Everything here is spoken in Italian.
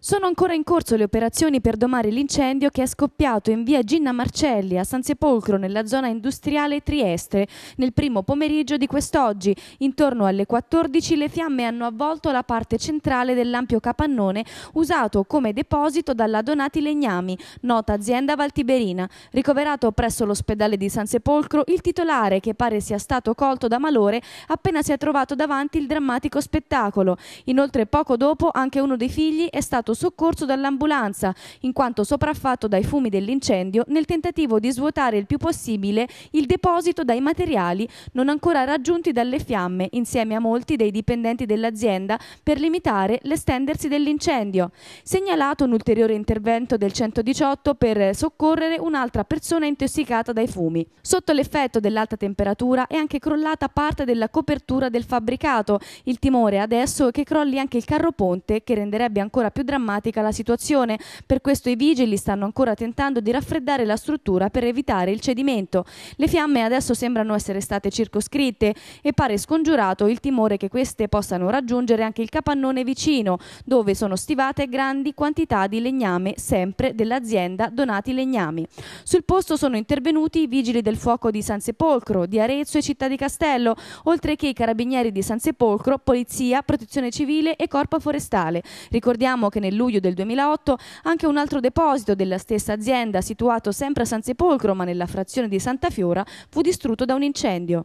Sono ancora in corso le operazioni per domare l'incendio che è scoppiato in via Ginna Marcelli a San Sepolcro nella zona industriale Trieste. Nel primo pomeriggio di quest'oggi, intorno alle 14, le fiamme hanno avvolto la parte centrale dell'ampio capannone usato come deposito dalla Donati Legnami, nota azienda valtiberina. Ricoverato presso l'ospedale di San Sepolcro, il titolare, che pare sia stato colto da malore, appena si è trovato davanti il drammatico spettacolo. Inoltre poco dopo anche uno dei figli è stato stato soccorso dall'ambulanza, in quanto sopraffatto dai fumi dell'incendio, nel tentativo di svuotare il più possibile il deposito dai materiali non ancora raggiunti dalle fiamme, insieme a molti dei dipendenti dell'azienda, per limitare l'estendersi dell'incendio. Segnalato un ulteriore intervento del 118 per soccorrere un'altra persona intossicata dai fumi. Sotto l'effetto dell'alta temperatura è anche crollata parte della copertura del fabbricato. Il timore adesso è che crolli anche il carro ponte, che renderebbe ancora più drammatico drammatica la situazione. Per questo i vigili stanno ancora tentando di raffreddare la struttura per evitare il cedimento. Le fiamme adesso sembrano essere state circoscritte e pare scongiurato il timore che queste possano raggiungere anche il capannone vicino, dove sono stivate grandi quantità di legname, sempre dell'azienda Donati Legnami. Sul posto sono intervenuti i vigili del fuoco di San Sepolcro, di Arezzo e Città di Castello, oltre che i carabinieri di San Sepolcro, Polizia, Protezione Civile e Corpo Forestale. Ricordiamo che nel nel luglio del 2008 anche un altro deposito della stessa azienda situato sempre a San Sepolcro ma nella frazione di Santa Fiora fu distrutto da un incendio.